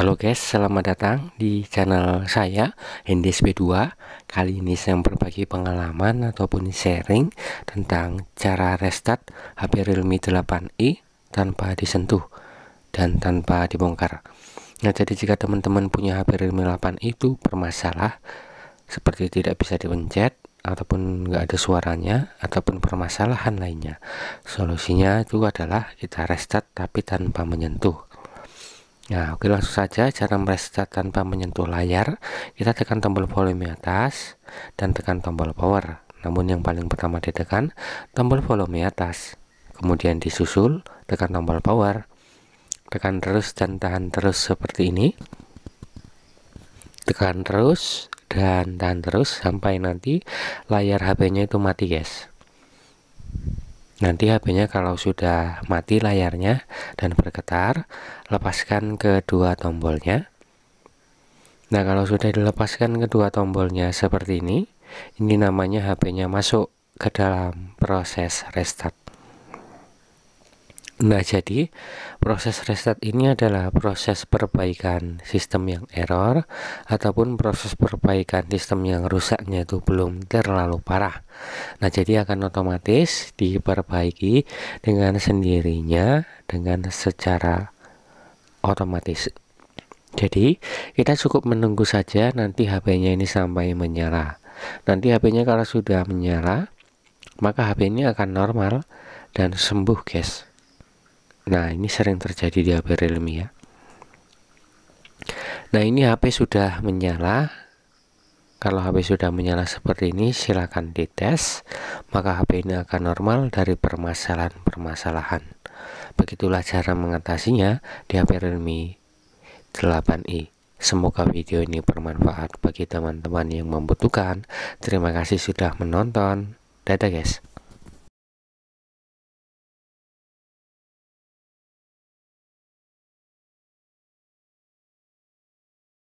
Halo guys, selamat datang di channel saya b 2 Kali ini saya berbagi pengalaman ataupun sharing tentang cara restart HP Realme 8i e tanpa disentuh dan tanpa dibongkar Nah jadi jika teman-teman punya HP Realme 8 e itu bermasalah Seperti tidak bisa dipencet ataupun nggak ada suaranya ataupun permasalahan lainnya Solusinya itu adalah kita restart tapi tanpa menyentuh Nah, oke langsung saja cara merestart tanpa menyentuh layar. Kita tekan tombol volume atas dan tekan tombol power. Namun yang paling pertama ditekan tombol volume atas. Kemudian disusul tekan tombol power. Tekan terus dan tahan terus seperti ini. Tekan terus dan tahan terus sampai nanti layar HP-nya itu mati, guys. Nanti HP-nya kalau sudah mati layarnya dan bergetar, lepaskan kedua tombolnya. Nah, kalau sudah dilepaskan kedua tombolnya seperti ini, ini namanya HP-nya masuk ke dalam proses restart. Nah, jadi proses restart ini adalah proses perbaikan sistem yang error ataupun proses perbaikan sistem yang rusaknya itu belum terlalu parah. Nah, jadi akan otomatis diperbaiki dengan sendirinya dengan secara otomatis. Jadi, kita cukup menunggu saja nanti HP-nya ini sampai menyala. Nanti HP-nya kalau sudah menyala, maka HP ini akan normal dan sembuh, guys. Nah, ini sering terjadi di HP Realme ya. Nah, ini HP sudah menyala. Kalau HP sudah menyala seperti ini, silakan dites, maka HP ini akan normal dari permasalahan-permasalahan. Begitulah cara mengatasinya di HP Realme 8i. Semoga video ini bermanfaat bagi teman-teman yang membutuhkan. Terima kasih sudah menonton. Dadah guys.